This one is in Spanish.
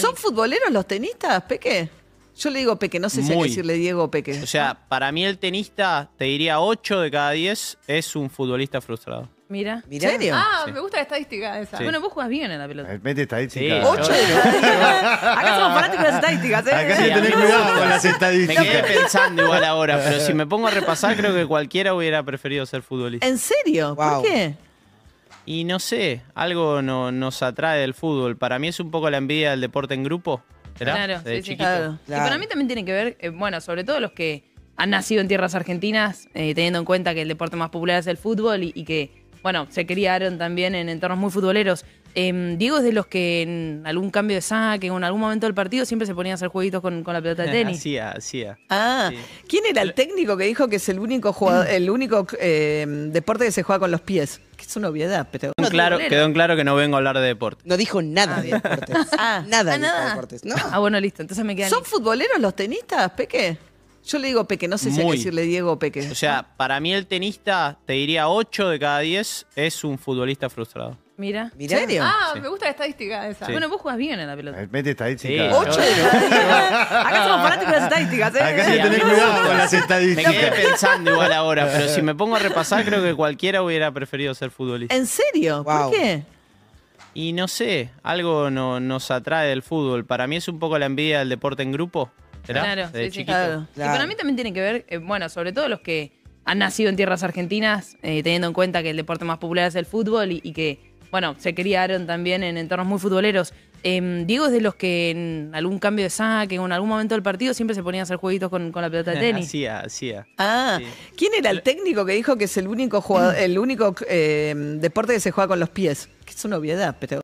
¿Son futboleros los tenistas, Peque? Yo le digo Peque, no sé si hay que decirle Diego o Peque. O sea, para mí el tenista, te diría 8 de cada 10 es un futbolista frustrado. Mira. ¿En serio? Ah, me gusta la estadística esa. Bueno, vos jugás bien en la pelota. Eh, mete estadística. 8 Acá somos fanáticos de las estadísticas, ¿eh? Acá hay que tener cuidado con las Me quedé pensando igual ahora, pero si me pongo a repasar, creo que cualquiera hubiera preferido ser futbolista. ¿En serio? ¿Por qué? Y no sé, algo no, nos atrae del fútbol. Para mí es un poco la envidia del deporte en grupo. Claro, sí, Y para mí también tiene que ver, eh, bueno, sobre todo los que han nacido en tierras argentinas, eh, teniendo en cuenta que el deporte más popular es el fútbol y que, bueno, se criaron también en entornos muy futboleros. Em, Diego es de los que en algún cambio de saque o en algún momento del partido siempre se ponían a hacer jueguitos con, la pelota de tenis. Ah, sí, Ah, ¿quién era el técnico que dijo que es el único jugador, el único em, deporte que se juega con los pies? Que es una obviedad, pero. Quedó, claro, en claro que no vengo a hablar de deporte. No dijo nada de deportes. Ah. nada, ah, ah, bueno, listo. Entonces me quedan. ¿Son futboleros los tenistas, Peque? Yo le digo Peque, no sé si hay que decirle Diego o Peque. O sea, para mí el tenista, te diría 8 de cada 10, es un futbolista frustrado. Mira. ¿En serio? Ah, me gusta la estadística esa. Bueno, vos jugás bien en la pelota. Eh, mete estadística. Ocho. Acá somos fanáticos de las estadísticas, ¿eh? Acá hay que tener cuidado con las estadísticas. Me quedé pensando igual ahora, pero si me pongo a repasar, creo que cualquiera hubiera preferido ser futbolista. ¿En serio? ¿Por qué? Y no sé, algo no- nos atrae del fútbol. Para mí es un poco la envidia del deporte en grupo. ¿verdad? Claro, sí, sí. Claro. Y para mí también tiene que ver, eh, bueno, sobre todo los que han nacido en tierras argentinas, eh, teniendo en cuenta que el deporte más popular es el fútbol y que bueno, se criaron también en entornos muy futboleros. Em, Diego es de los que en algún cambio de saque o en algún momento del partido siempre se ponían a hacer jueguitos con, la pelota de tenis. Hacía, hacía. Ah, ¿quién era el técnico que dijo que es el único, jugador, el único em, deporte que se juega con los pies? Que es una obviedad, pero...